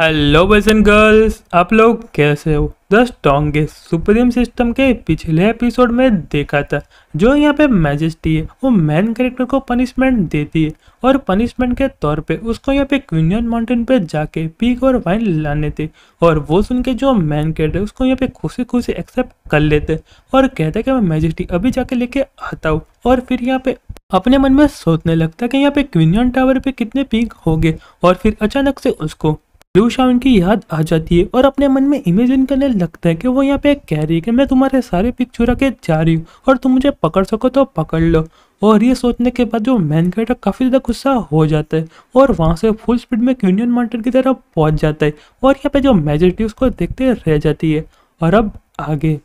hello boys and girls आप लोग कैसे हो द स्ट्रॉन्गेस्ट सुप्रीम सिस्टम के पिछले एपिसोड में देखा था जो यहाँ पे मैजेस्टी है वो मैन कैरेक्टर को पनिशमेंट देती है और पनिशमेंट के तौर पे उसको यहाँ पे क्विनियन माउंटेन पे जाके पीक और वाइन लाने थे और वो सुन के जो मैन कैरेक्टर उसको यहाँ पे खुशी खुशी एक्सेप्ट कर लेते और कहते कि मैं मैजेस्टी अभी जाके लेके आता हूँ और फिर यहाँ पे अपने मन में सोचने लगता है कि यहाँ पे क्विनियन टावर पे कितने पीक होंगे और फिर अचानक से उसको लूशा की याद आ जाती है और अपने मन में इमेजिन करने लगता है कि वो यहाँ पे कह रही है कि मैं तुम्हारे सारे पिक चुरा के जा रही हूँ और तुम मुझे पकड़ सको तो पकड़ लो और ये सोचने के बाद जो मैन कैरेक्टर काफ़ी ज़्यादा गुस्सा हो जाता है और वहाँ से फुल स्पीड में यूनियन माउंटेन की तरफ पहुंच जाता है और यहाँ पे जो मेजोरिटी उसको देखते रह जाती है और अब आगे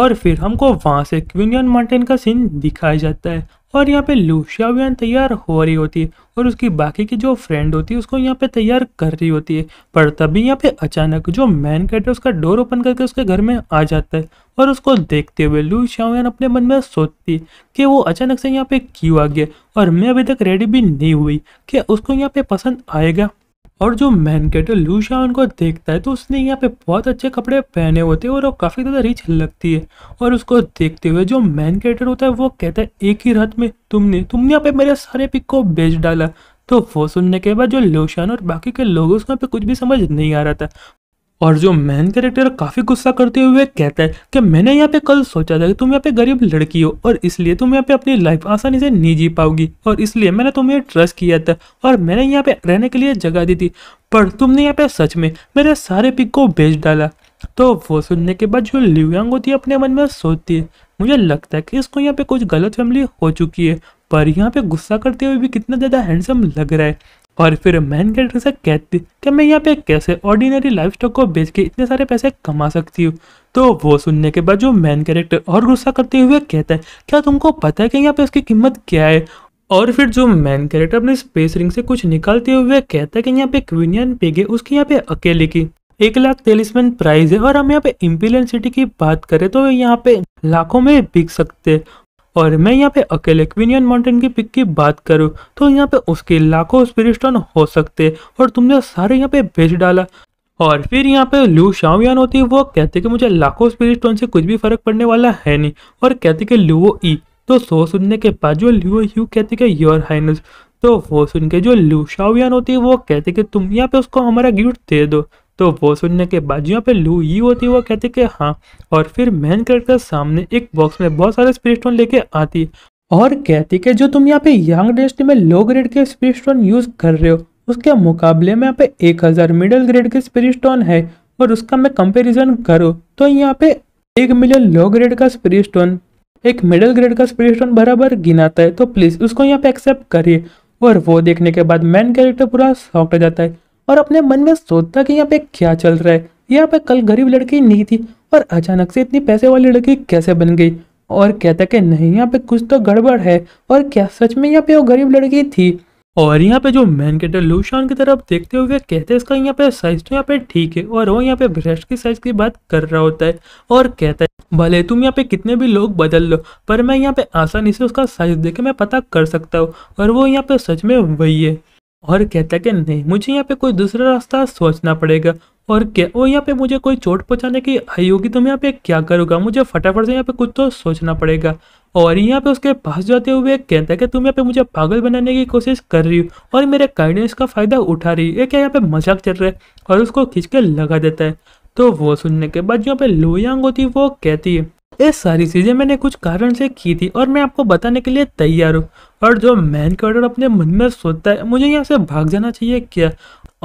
और फिर हमको वहाँ से क्विनियन माउंटेन का सीन दिखाया जाता है और यहाँ पे लूशियावियन तैयार हो रही होती है और उसकी बाकी की जो फ्रेंड होती है उसको यहाँ पे तैयार कर रही होती है पर तभी यहाँ पे अचानक जो मैन कैट है उसका डोर ओपन करके उसके घर में आ जाता है और उसको देखते हुए लू शाओयान अपने मन में सोचती कि वो अचानक से यहाँ पे क्यों आ गया और मैं अभी तक रेडी भी नहीं हुई कि उसको यहाँ पे पसंद आएगा और जो मैनकेटर लूशा उनको देखता है तो उसने यहाँ पे बहुत अच्छे कपड़े पहने होते हैं और वो काफ़ी ज़्यादा रिच लगती है और उसको देखते हुए जो मैनकेटर होता है वो कहता है एक ही रात में तुमने तुमने यहाँ पे मेरे सारे पिक को बेच डाला तो वो सुनने के बाद जो लोशान और बाकी के लोग उसको यहाँ पे कुछ भी समझ नहीं आ रहा था और जो मेन कैरेक्टर काफ़ी गुस्सा करते हुए कहता है कि मैंने यहाँ पे कल सोचा था कि तुम यहाँ पे गरीब लड़की हो और इसलिए तुम यहाँ पे अपनी लाइफ आसानी से नहीं जी पाओगी और इसलिए मैंने तुम्हें ट्रस्ट किया था और मैंने यहाँ पे रहने के लिए जगह दी थी पर तुमने यहाँ पे सच में मेरे सारे पिक को बेच डाला तो वो सुनने के बाद जो लिव्यांग होती है अपने मन में सोचती है मुझे लगता है कि इसको यहाँ पे कुछ गलत फैमिली हो चुकी है पर यहाँ पे गुस्सा करते हुए भी कितना ज़्यादा हैंडसम लग रहा है और फिर मैन कैरेक्टर से कहती कि मैं यहाँ पे कैसे ऑर्डिनरी लाइफ स्टॉक को बेच के इतने सारे पैसे कमा सकती हूँ तो वो सुनने के बाद जो मैन कैरेक्टर और गुस्सा करते हुए कहता है क्या तुमको पता है कि यहाँ पे उसकी कीमत क्या है और फिर जो मैन कैरेक्टर अपने स्पेस रिंग से कुछ निकालते हुए कहता है कि यहाँ पे क्विनियन पेगे उसकी यहाँ पे अकेले की एक लाख तेलिसमैन प्राइस है और हम यहाँ पे इम्पीलियन सिटी की बात करें तो यहाँ पे लाखों में बिक सकते और मैं यहाँ पे अकेले क्विनियन माउंटेन की पिक की बात करूँ तो यहाँ पे उसके लाखों स्पिरिट स्टोन हो सकते और तुमने सारे यहाँ पे भेज डाला और फिर यहाँ पे लू शाओयान होती है वो कहते कि मुझे लाखों स्पिरिट स्टोन से कुछ भी फर्क पड़ने वाला है नहीं और कहते कि लुओ ई तो सो सुनने के बाद जो ल्यू यू कहते कि योर हाइनस तो वो सुन के जो लू शाओयान होती है वो कहते कि तुम यहाँ पे उसको हमारा गिफ्ट दे दो तो वो सुनने के बाद यहाँ पे लू यू होती है वो कहती है कि हाँ और फिर मैन कैरेक्टर सामने एक बॉक्स में बहुत सारे स्पिरिट स्टोन लेके आती है और कहती है कि जो तुम यहाँ पे यंग डेस्ट में लो ग्रेड के स्पिरिट स्टोन यूज कर रहे हो उसके मुकाबले में यहाँ पे एक हजार मिडल ग्रेड के स्पिरिट स्टोन है और उसका मैं कंपेरिजन करो तो यहाँ पे एक मिलियन लो ग्रेड का स्पिरिट स्टोन एक मिडिल ग्रेड का स्पिरिट स्टोन बराबर गिनाता है तो प्लीज उसको यहाँ पे एक्सेप्ट करिए और वो देखने के बाद मैन कैरेक्टर पूरा सॉफ्ट हो जाता है और अपने मन में सोचता कि यहाँ पे क्या चल रहा है यहाँ पे कल गरीब लड़की नहीं थी और अचानक से इतनी पैसे वाली लड़की कैसे बन गई और कहता कि नहीं यहाँ पे कुछ तो गड़बड़ है और क्या सच में यहाँ पे वो गरीब लड़की थी और यहाँ पे जो मैन कैटर लूशान की तरफ देखते हुए कहते हैं इसका यहाँ पे साइज तो यहाँ पे ठीक है और वो यहाँ पे ब्रेस्ट की साइज की बात कर रहा होता है और कहता है भले तुम यहाँ पे कितने भी लोग बदल लो पर मैं यहाँ पे आसानी से उसका साइज के मैं पता कर सकता हूँ और वो यहाँ पे सच में वही है और कहता है कि नहीं मुझे यहाँ पे कोई दूसरा रास्ता सोचना पड़ेगा और क्या और यहाँ पे मुझे कोई चोट पहुँचाने की आई होगी तो मैं यहाँ पे क्या करूँगा मुझे फटाफट से यहाँ पे कुछ तो सोचना पड़ेगा और यहाँ पे उसके पास जाते हुए कहता है कि तुम यहाँ पे मुझे पागल बनाने की कोशिश कर रही हो और मेरे गाइडेंस का फ़ायदा उठा रही है ये क्या यहाँ पे मजाक चल रहा है और उसको खींच के लगा देता है तो वो सुनने के बाद यहाँ पे लोयांग होती है वो कहती है ये सारी चीज़ें मैंने कुछ कारण से की थी और मैं आपको बताने के लिए तैयार हूँ और जो मैन कटर अपने मन में सोचता है मुझे यहाँ से भाग जाना चाहिए क्या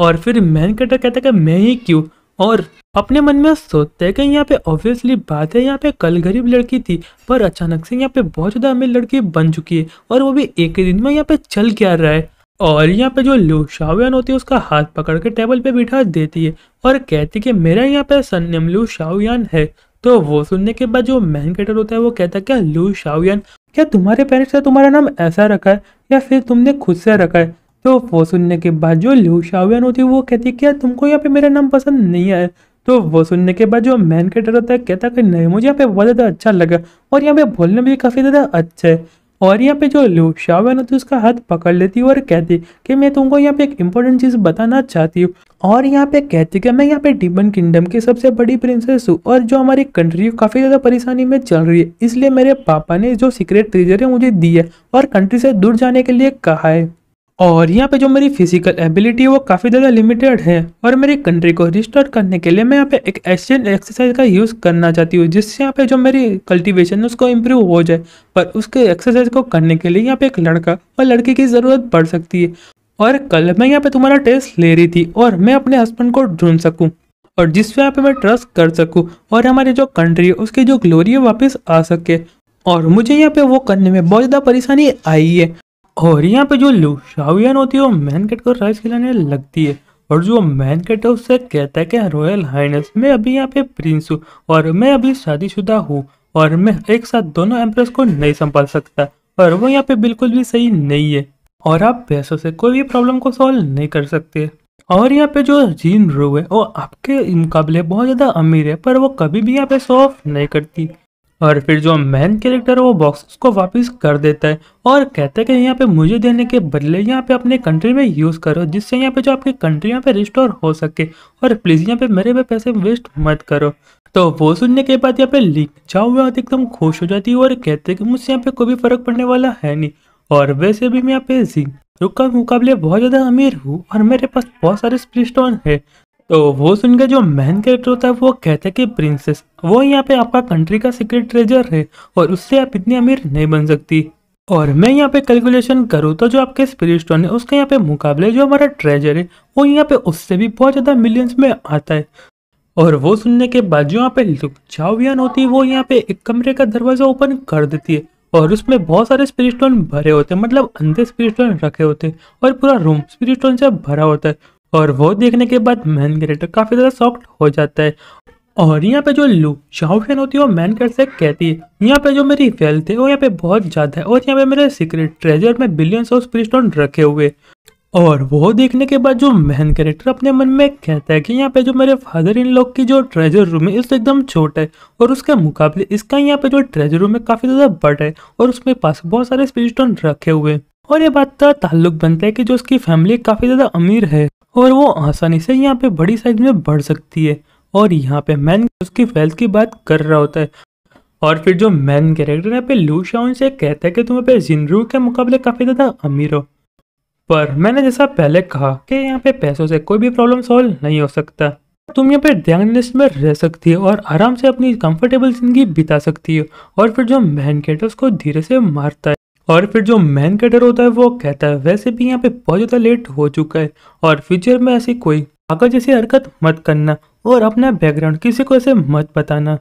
और फिर मैन कटर कहता है कि मैं ही क्यों और अपने मन में सोचते हैं कि यहाँ पे ऑब्वियसली बात है यहाँ पे कल गरीब लड़की थी पर अचानक से यहाँ पे बहुत ज़्यादा अमीर लड़की बन चुकी है और वो भी एक ही दिन में यहाँ पे चल के आ रहा है और यहाँ पे जो लूशावियन होती है उसका हाथ पकड़ के टेबल पे बिठा देती है और कहती है कि मेरा यहाँ पे सन्यम लूशावियन है तो वो सुनने के बाद जो मेन कैटर होता है वो कहता है क्या लू शाओयन क्या तुम्हारे पेरेंट्स ने तुम्हारा नाम ऐसा रखा है या फिर तुमने खुद से रखा है तो वो सुनने के बाद जो लू शाओयन होती है वो कहती है क्या तुमको यहाँ पे मेरा नाम पसंद नहीं आया तो वो सुनने के बाद जो मैन कैटर होता है कहता कि नहीं मुझे यहाँ पे बहुत ज़्यादा अच्छा लगा और यहाँ पे बोलने भी काफ़ी ज़्यादा अच्छा है और यहाँ पे जो लू शाओयन होती है उसका हाथ पकड़ लेती है और कहती कि मैं तुमको यहाँ पे एक इम्पोर्टेंट चीज़ बताना चाहती हूँ और यहाँ पे कहती कि मैं यहाँ पे डिमन किंगडम की सबसे बड़ी प्रिंसेस हूँ और जो हमारी कंट्री काफ़ी ज़्यादा परेशानी में चल रही है इसलिए मेरे पापा ने जो सीक्रेट ट्रेजर है मुझे दी है और कंट्री से दूर जाने के लिए कहा है और यहाँ पे जो मेरी फिजिकल एबिलिटी है वो काफ़ी ज़्यादा लिमिटेड है और मेरी कंट्री को रिस्टोर करने के लिए मैं यहाँ पे एक एशियन एक्सरसाइज का यूज़ करना चाहती हूँ जिससे यहाँ पे जो मेरी कल्टीवेशन है उसको इम्प्रूव हो जाए पर उसके एक्सरसाइज को करने के लिए यहाँ पे एक लड़का और लड़की की ज़रूरत पड़ सकती है और कल मैं यहाँ पे तुम्हारा टेस्ट ले रही थी और मैं अपने हस्बैंड को ढूंढ सकूँ और जिस यहाँ पे मैं ट्रस्ट कर सकूँ और हमारी जो कंट्री है उसकी जो ग्लोरी है वापस आ सके और मुझे यहाँ पे वो करने में बहुत ज़्यादा परेशानी आई है और यहाँ पे जो लुशावियन होती है वो मैन कैट को राइस खिलाने लगती है और जो मैन कैट है उससे कहता है कि रॉयल हाइनेस मैं अभी यहाँ पे प्रिंस हूँ और मैं अभी शादीशुदा हूँ और मैं एक साथ दोनों एम्प्रेस को नहीं संभाल सकता और वो यहाँ पे बिल्कुल भी सही नहीं है और आप पैसों से कोई भी प्रॉब्लम को सॉल्व नहीं कर सकते और यहाँ पे जो जीन रू है वो आपके मुकाबले बहुत ज़्यादा अमीर है पर वो कभी भी यहाँ पे सॉल्व नहीं करती और फिर जो मेन कैरेक्टर है वो बॉक्स को वापस कर देता है और कहते हैं कि यहाँ पे मुझे देने के बदले यहाँ पे अपने कंट्री में यूज़ करो जिससे यहाँ पे जो आपकी कंट्री यहाँ पे रिस्टोर हो सके और प्लीज़ यहाँ पे मेरे पे पैसे वेस्ट मत करो तो वो सुनने के बाद यहाँ पे लिख जाओ वह एकदम खुश हो जाती है और कहते हैं कि मुझसे यहाँ पे कोई भी फर्क पड़ने वाला है नहीं और वैसे भी मैं अपने सिंह का मुकाबले बहुत ज़्यादा अमीर हूँ और मेरे पास बहुत सारे स्प्रिस्टोन है तो वो सुनकर जो मेन कैरेक्टर होता है वो कहता है कि प्रिंसेस वो यहाँ पे आपका कंट्री का सीक्रेट ट्रेजर है और उससे आप इतनी अमीर नहीं बन सकती और मैं यहाँ पे कैलकुलेशन करूँ तो जो आपके स्प्री स्टोन है उसके यहाँ पे मुकाबले जो हमारा ट्रेजर है वो यहाँ पे उससे भी बहुत ज़्यादा मिलियंस में आता है और वो सुनने के बाद जो यहाँ पे लुक चावियान होती है वो यहाँ पे एक कमरे का दरवाज़ा ओपन कर देती है और उसमें बहुत सारे स्पिरिट स्टोन भरे होते हैं मतलब अंधे स्पिरिट स्टोन रखे होते हैं और पूरा रूम स्पिरिट स्टोन से भरा होता है और वो देखने के बाद मैन कैरेक्टर काफ़ी ज़्यादा सॉफ्ट हो जाता है और यहाँ पे जो लू शाओफेन होती है वो मैन कैरेक्टर से कहती है यहाँ पे जो मेरी वेल्थ है वो यहाँ पे बहुत ज़्यादा है और यहाँ पे मेरे सीक्रेट ट्रेजर में बिलियन ऑफ स्पिरिट स्टोन रखे हुए और वो देखने के बाद जो मेहन कैरेक्टर अपने मन में कहता है कि यहाँ पे जो मेरे फादर इन लोग की जो ट्रेजर रूम है इससे एकदम छोटा है और उसके मुकाबले इसका यहाँ पे जो ट्रेजर रूम है काफ़ी ज़्यादा बड़ा है और उसमें पास बहुत सारे स्पीड स्टोन रखे हुए हैं और ये बात का ताल्लुक बनता है कि जो उसकी फैमिली काफ़ी ज़्यादा अमीर है और वो आसानी से यहाँ पे बड़ी साइज में बढ़ सकती है और यहाँ पे मैन उसकी वेल्थ की बात कर रहा होता है और फिर जो मैन कैरेक्टर यहाँ पे लू शाउन से कहता है कि तुम यहाँ जिनरू के मुकाबले काफ़ी ज़्यादा अमीर हो पर मैंने जैसा पहले कहा कि यहाँ पे पैसों से कोई भी प्रॉब्लम सॉल्व नहीं हो सकता तुम यहाँ पे ध्यान लिस्ट में रह सकती हो और आराम से अपनी कंफर्टेबल जिंदगी बिता सकती हो और फिर जो मैन कैटर उसको धीरे से मारता है और फिर जो मैन कैटर होता है वो कहता है वैसे भी यहाँ पे बहुत ज़्यादा लेट हो चुका है और फ्यूचर में ऐसी कोई आगे जैसी हरकत मत करना और अपना बैकग्राउंड किसी को ऐसे मत बताना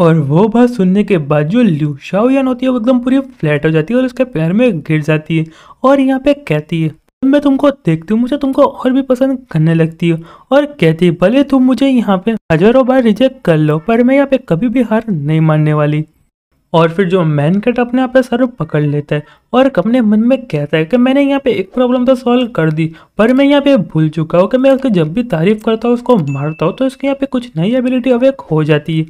और वो बात सुनने के बाद जो ल्यू शाओयान होती है वो एकदम पूरी फ्लैट हो जाती है और उसके पैर में गिर जाती है और यहाँ पे कहती है मैं तुमको देखती हूँ मुझे तुमको और भी पसंद करने लगती है और कहती है भले तुम मुझे यहाँ पे हजारों बार रिजेक्ट कर लो पर मैं यहाँ पे कभी भी हार नहीं मानने वाली और फिर जो मैन कट अपने आप पे सर पकड़ लेता है और अपने मन में कहता है कि मैंने यहाँ पे एक प्रॉब्लम तो सॉल्व कर दी पर मैं यहाँ पे भूल चुका हूँ कि मैं उसकी जब भी तारीफ करता हूँ उसको मारता हूँ तो उसके यहाँ पे कुछ नई एबिलिटी अवेक हो जाती है